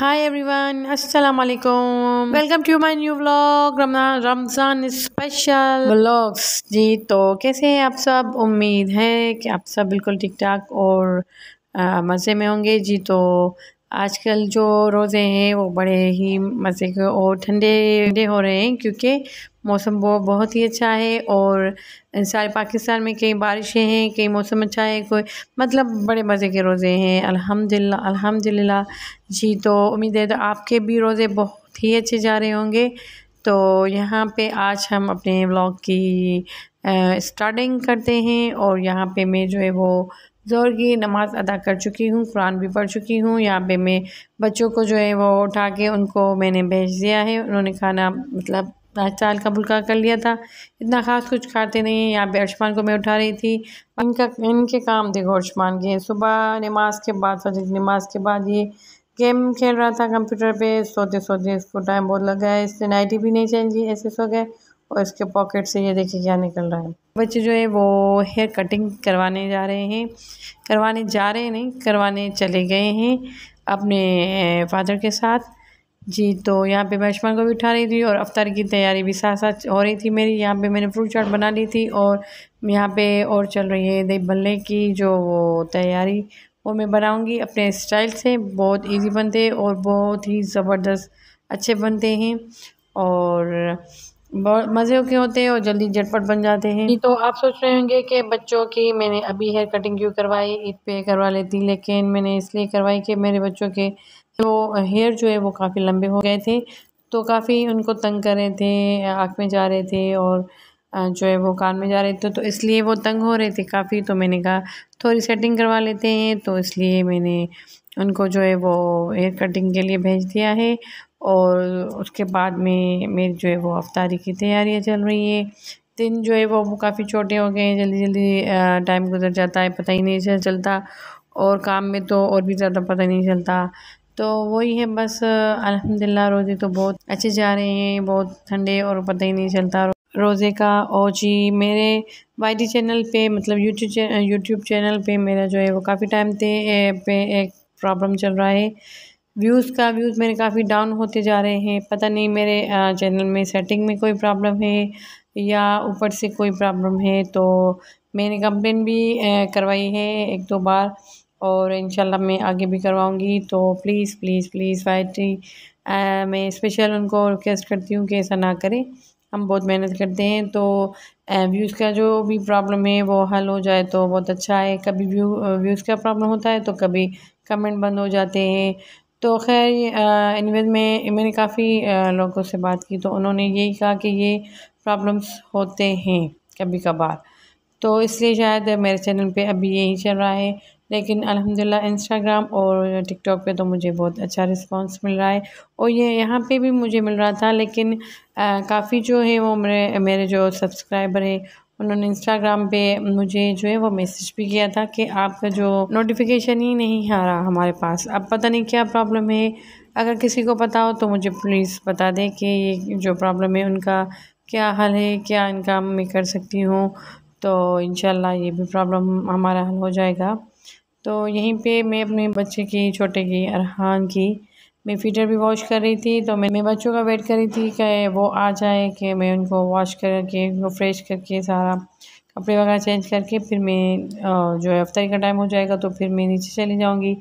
हाय everyone अस्सलाम वालेकुम welcome to my new vlog Ramzan Ramzan special vlogs जी तो कैसे हैं आप सब उम्मीद है कि आप सब बिल्कुल ठीक ठाक और मज़े में होंगे जी तो आजकल जो रोज़े हैं वो बड़े ही मज़े के और ठंडे ठंडे हो रहे हैं क्योंकि मौसम वो बहुत ही अच्छा है और सारे पाकिस्तान में कई बारिशें हैं कई मौसम अच्छा है कोई मतलब बड़े मज़े के रोज़े हैं अल्हम्दुलिल्लाह अल्हम्दुलिल्लाह जी तो उम्मीद है तो आपके भी रोज़े बहुत ही अच्छे जा रहे होंगे तो यहाँ पे आज हम अपने ब्लॉग की स्टार्टिंग करते हैं और यहाँ पे मैं जो है वो ज़ोर की नमाज़ अदा कर चुकी हूँ कुरान भी पढ़ चुकी हूँ यहाँ पे मैं बच्चों को जो है वो उठा के उनको मैंने भेज दिया है उन्होंने खाना मतलब दाल का भुलका कर लिया था इतना ख़ास कुछ खाते नहीं यहाँ पे अर्शमान को मैं उठा रही थी इनका इनके काम देखो अर्शमान के सुबह नमाज के बाद फजर नमाज के बाद ये गेम खेल रहा था कंप्यूटर पे सोते सोते इसको टाइम बहुत लग गया इसने नाइटी भी नहीं चेंज की ऐसे सो गए और इसके पॉकेट से ये देखिए क्या निकल रहा है बच्चे जो है वो हेयर कटिंग करवाने जा रहे हैं करवाने जा रहे हैं नहीं करवाने चले गए हैं अपने फादर के साथ जी तो यहाँ पे मैं को भी उठा रही थी और अफ्तार की तैयारी भी साथ साथ हो रही थी मेरी यहाँ पे मैंने फ्रूट चाट बना ली थी और यहाँ पे और चल रही है दही बल्ले की जो वो तैयारी वो मैं बनाऊँगी अपने स्टाइल से बहुत इजी बनते और बहुत ही ज़बरदस्त अच्छे बनते हैं और बहुत मज़े के होते हैं और जल्दी झटपट बन जाते हैं तो आप सोच रहे होंगे कि बच्चों की मैंने अभी हेयर कटिंग क्यों करवाई ईद पे करवा लेती लेकिन मैंने इसलिए करवाई कि मेरे बच्चों के वो हेयर जो है वो काफ़ी लंबे हो गए थे तो काफ़ी उनको तंग कर रहे थे आँख में जा रहे थे और जो है वो कान में जा रहे थे तो, तो इसलिए वो तंग हो रहे थे काफ़ी तो मैंने कहा थोड़ी सेटिंग करवा लेते हैं तो इसलिए मैंने उनको जो है वो हेयर कटिंग के लिए भेज दिया है और उसके बाद में मेरी जो है वो अफ्तारी की तैयारियाँ चल रही है दिन जो है वो काफ़ी छोटे हो गए हैं जल्दी जल्दी टाइम गुजर जाता है पता ही नहीं चलता और काम में तो और भी ज़्यादा पता नहीं चलता तो वही है बस अलहमदिल्ला रोज़े तो बहुत अच्छे जा रहे हैं बहुत ठंडे और पता ही नहीं चलता रोज़े का और जी मेरे वाई चैनल पे मतलब यूट्यूब चे, यूट्यूब चैनल पे मेरा जो है वो काफ़ी टाइम थे पे एक प्रॉब्लम चल रहा है व्यूज़ का व्यूज़ मेरे काफ़ी डाउन होते जा रहे हैं पता नहीं मेरे चैनल में सेटिंग में कोई प्रॉब्लम है या ऊपर से कोई प्रॉब्लम है तो मैंने कंप्लेन भी करवाई है एक दो बार और इन मैं आगे भी करवाऊँगी तो प्लीज़ प्लीज़ प्लीज़ वाइटी मैं स्पेशल उनको रिक्वेस्ट करती हूँ कि ऐसा ना करें हम बहुत मेहनत करते हैं तो व्यूज़ का जो भी प्रॉब्लम है वो हल हो जाए तो बहुत अच्छा है कभी व्यू व्यूज़ का प्रॉब्लम होता है तो कभी कमेंट बंद हो जाते हैं तो खैर इनवेज में मैंने काफ़ी लोगों से बात की तो उन्होंने यही कहा कि ये प्रॉब्लम्स होते हैं कभी कभार तो इसलिए शायद मेरे चैनल पे अभी यही चल रहा है लेकिन अल्हम्दुलिल्लाह इंस्टाग्राम और टिकटॉक पे तो मुझे बहुत अच्छा रिस्पांस मिल रहा है और ये यहाँ पे भी मुझे मिल रहा था लेकिन काफ़ी जो है वो मेरे मेरे जो सब्सक्राइबर हैं उन्होंने इंस्टाग्राम पे मुझे जो है वो मैसेज भी किया था कि आपका जो नोटिफिकेशन ही नहीं आ रहा हमारे पास अब पता नहीं क्या प्रॉब्लम है अगर किसी को पता हो तो मुझे प्लीज़ बता दें कि ये जो प्रॉब्लम है उनका क्या हल है क्या इनका मैं कर सकती हूँ तो इन ये भी प्रॉब्लम हमारा हल हो जाएगा तो यहीं पे मैं अपने बच्चे की छोटे की अरहान की मैं फीटर भी वॉश कर रही थी तो मैं बच्चों का वेट कर रही थी कि वो आ जाए कि मैं उनको वॉश करके उनको फ्रेश करके सारा कपड़े वगैरह चेंज करके फिर मैं जो है अफ्तारी का टाइम हो जाएगा तो फिर मैं नीचे चली जाऊँगी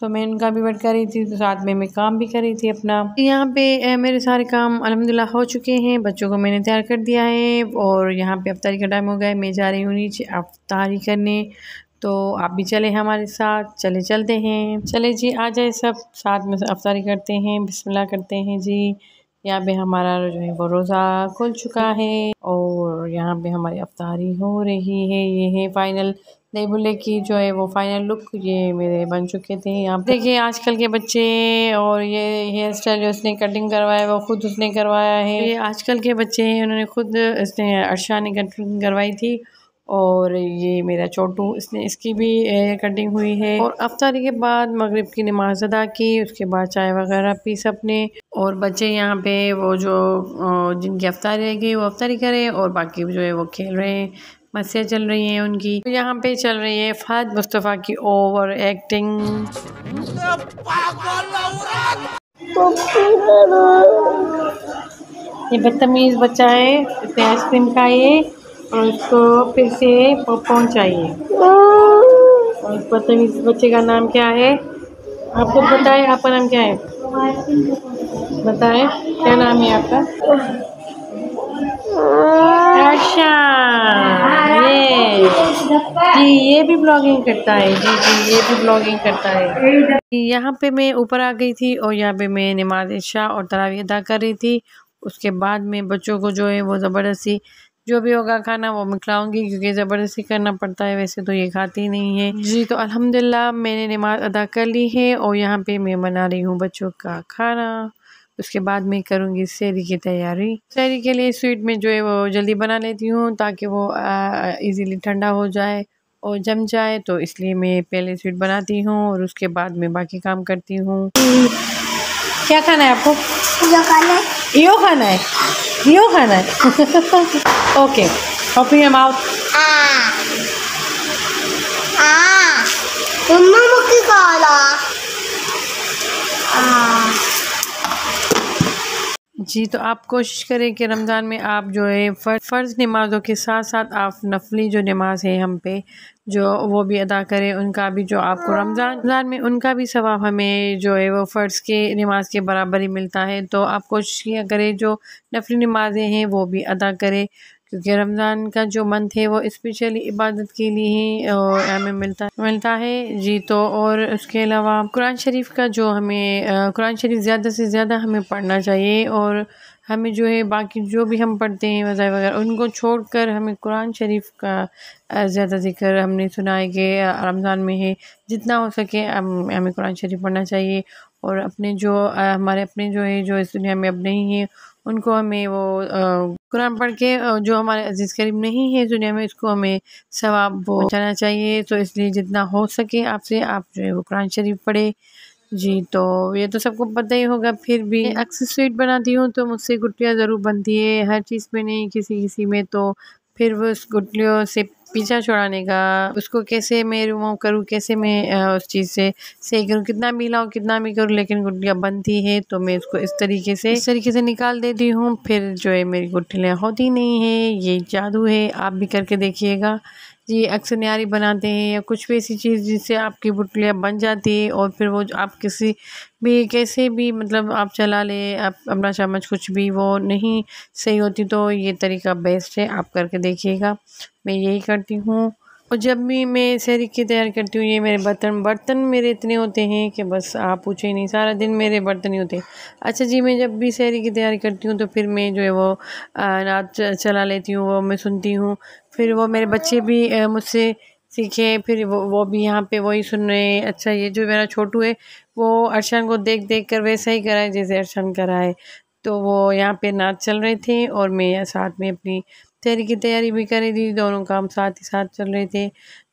तो मैं उनका भी वेट कर रही थी तो साथ में मैं काम भी कर रही थी अपना यहाँ पे मेरे सारे काम अलहमदिल्ला हो चुके हैं बच्चों को मैंने तैयार कर दिया है और यहाँ पे अफ्तारी का टाइम हो गया है मैं जा रही हूँ नीचे अफ्तारी करने तो आप भी चले हमारे साथ चले चलते हैं चले जी आ जाए सब साथ में अफतारी करते हैं बिस्मिल्लाह करते हैं जी यहाँ पे हमारा जो है वो रोज़ा खुल चुका है और यहाँ पे हमारी अफतारी हो रही है ये है फाइनल नहीं बुल्ले की जो है वो फाइनल लुक ये मेरे बन चुके थे यहाँ पे देखिए आजकल के बच्चे और ये हेयर स्टाइल जो उसने कटिंग करवाया वो खुद उसने करवाया है ये आजकल के बच्चे हैं उन्होंने खुद इसने अर्शा ने कटिंग करवाई थी और ये मेरा चोटू इसने इसकी भी कटिंग हुई है और अफ्तारी के बाद मगरिब की नमाज अदा की उसके बाद चाय वगैरह पी सबने और बच्चे यहाँ पे वो जो जिनकी अफ्तारी रह गई वो अफ्तारी करें और बाकी जो है वो खेल रहे हैं मस्तियाँ चल रही हैं उनकी तो यहाँ पे चल रही है फहद मुस्तफ़ा की ओवर एक्टिंग तो ये बदतमीज़ बच्चा है इसने आइसक्रीम खाई ये और इसको फिर से चाहिए और इस बच्चे तो इस बच्चे का नाम क्या है आपको बताएं आपका नाम क्या है बताएं क्या नाम है आपका अच्छा जी ये भी ब्लॉगिंग करता है जी जी ये भी ब्लॉगिंग करता है यहाँ पे मैं ऊपर आ गई थी और यहाँ पे मैं नमाज इशा और तरावी अदा कर रही थी उसके बाद में बच्चों को जो है वो ज़बरदस्ती जो भी होगा खाना वो मैं खिलाऊंगी क्योंकि ज़बरदस्ती करना पड़ता है वैसे तो ये खाती नहीं है जी तो अल्हम्दुलिल्लाह मैंने नमाज अदा कर ली है और यहाँ पे मैं बना रही हूँ बच्चों का खाना उसके बाद मैं करूँगी सैरी की तैयारी सैरी के लिए स्वीट में जो है वो जल्दी बना लेती हूँ ताकि वो ईज़िली ठंडा हो जाए और जम जाए तो इसलिए मैं पहले स्वीट बनाती हूँ और उसके बाद मैं बाकी काम करती हूँ क्या खाना है आपको यो खाना है यो खाना है यो खाना है ओके ओपन योर माउथ मम्मा जी तो आप कोशिश करें कि रमज़ान में आप जो है फ़र्ज़ नमाज़ों के साथ साथ आप नफली जो नमाज़ है हम पे जो वो भी अदा करें उनका भी जो आपको रमज़ान रमज़ान में उनका भी सवाब हमें जो है वो फ़र्ज़ के नमाज के बराबर ही मिलता है तो आप कोशिश किया करें जो नफरी नमाजें हैं वो भी अदा करें क्योंकि रमज़ान का जो मंथ है वो स्पेशली इबादत के लिए ही हमें मिलता मिलता है जी तो और उसके अलावा कुरान शरीफ का जो हमें कुरान शरीफ ज़्यादा से ज़्यादा हमें पढ़ना चाहिए और हमें जो है बाकी जो भी हम पढ़ते हैं मज़ाहिब वगैरह उनको छोड़ कर हमें कुरान शरीफ़ का ज़्यादा ज़िक्र हमने सुना है कि रमज़ान में है जितना हो सके हमें कुरान शरीफ़ पढ़ना चाहिए और अपने जो हमारे अपने जो है जो इस दुनिया में अब नहीं है उनको हमें वो कुरान पढ़ के जो हमारे अजीज़ करीब नहीं है इस दुनिया में इसको हमें सवाब पहुँचाना चाहिए तो इसलिए जितना हो सके आपसे आप जो है वो कुरान शरीफ पढ़े जी तो ये तो सबको पता ही होगा फिर भी एक्सेसरीट बनाती हूँ तो मुझसे गुटिया ज़रूर बनती है हर चीज़ में नहीं किसी किसी में तो फिर वो उस गुटलियों से पीछा छोड़ाने का उसको कैसे मैं रिमूव करूँ कैसे मैं उस चीज़ से सही करूँ कितना भी लाऊँ कितना भी करूँ लेकिन गुटलियाँ बनती है तो मैं उसको इस तरीके से इस तरीके से निकाल देती हूँ फिर जो है मेरी गुटलियाँ होती नहीं है ये जादू है आप भी करके देखिएगा ये नारी बनाते हैं या कुछ भी ऐसी चीज़ जिससे आपकी बुटलियाँ बन जाती है और फिर वो आप किसी भी कैसे भी मतलब आप चला ले आप अपना चम्मच कुछ भी वो नहीं सही होती तो ये तरीका बेस्ट है आप करके देखिएगा मैं यही करती हूँ और जब भी मैं सहरी की तैयार करती हूँ ये मेरे बर्तन बर्तन मेरे इतने होते हैं कि बस आप पूछे ही नहीं सारा दिन मेरे बर्तन ही होते अच्छा जी मैं जब भी सहरी की तैयारी करती हूँ तो फिर मैं जो है वो नाच चला लेती हूँ वो मैं सुनती हूँ फिर वो मेरे बच्चे भी मुझसे सीखे फिर वो वो भी यहाँ पे वही सुन रहे हैं अच्छा ये जो मेरा छोटू है वो अरशन को देख देख कर वैसा ही कराए जैसे अरशन कराए तो वो यहाँ पे नाच चल रहे थे और मैं साथ में अपनी तैयारी की तैयारी भी कर रही थी दोनों काम साथ ही साथ चल रहे थे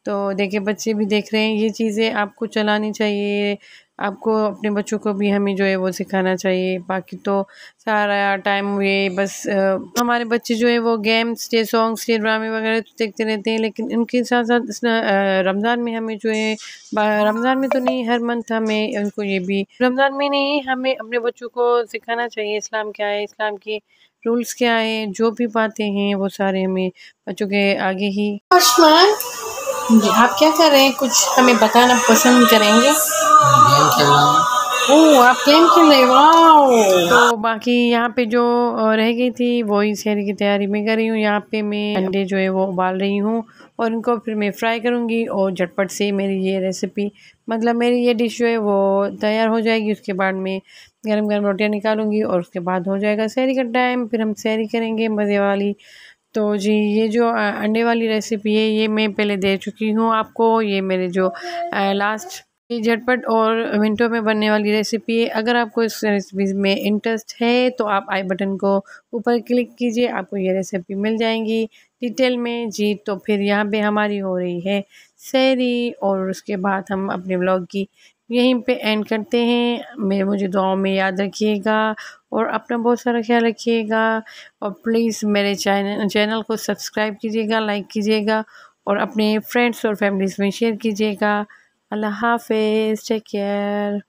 तो देखे बच्चे भी देख रहे हैं ये चीज़ें आपको चलानी चाहिए आपको अपने बच्चों को भी हमें जो है वो सिखाना चाहिए बाकी तो सारा टाइम ये बस आ, हमारे बच्चे जो है वो गेम्स ये सॉन्ग्स ये ड्रामे वगैरह तो देखते रहते हैं लेकिन उनके साथ साथ रमज़ान में हमें जो है रमज़ान में तो नहीं हर मंथ हमें उनको ये भी रमज़ान में नहीं हमें अपने बच्चों को सिखाना चाहिए इस्लाम क्या है इस्लाम की रूल्स क्या है जो भी बातें हैं वो सारे हमें बच्चों के आगे ही जी आप क्या कर रहे हैं कुछ हमें बताना पसंद करेंगे ओह आप गेम खेल रहे वाह तो बाकी यहाँ पे जो रह गई थी वो इस हेरी की तैयारी में कर रही हूँ यहाँ पे मैं अंडे जो है वो उबाल रही हूँ और इनको फिर मैं फ्राई करूँगी और झटपट से मेरी ये रेसिपी मतलब मेरी ये डिश जो है वो तैयार हो जाएगी उसके बाद मैं गर्म गर्म रोटियाँ निकालूंगी और उसके बाद हो जाएगा सैरी का टाइम फिर हम सैरी करेंगे मज़े वाली तो जी ये जो अंडे वाली रेसिपी है ये मैं पहले दे चुकी हूँ आपको ये मेरे जो लास्ट ये झटपट और मिनटों में बनने वाली रेसिपी है अगर आपको इस रेसिपी में इंटरेस्ट है तो आप आई बटन को ऊपर क्लिक कीजिए आपको ये रेसिपी मिल जाएंगी डिटेल में जी तो फिर यहाँ पे हमारी हो रही है सैरी और उसके बाद हम अपने ब्लॉग की यहीं पे एंड करते हैं मेरे मुझे दुआओं में याद रखिएगा और अपना बहुत सारा ख्याल रखिएगा और प्लीज़ मेरे चैनल चैनल को सब्सक्राइब कीजिएगा लाइक कीजिएगा और अपने फ्रेंड्स और फैमिलीज़ में शेयर कीजिएगा अल्लाह हाफिज़ टेक केयर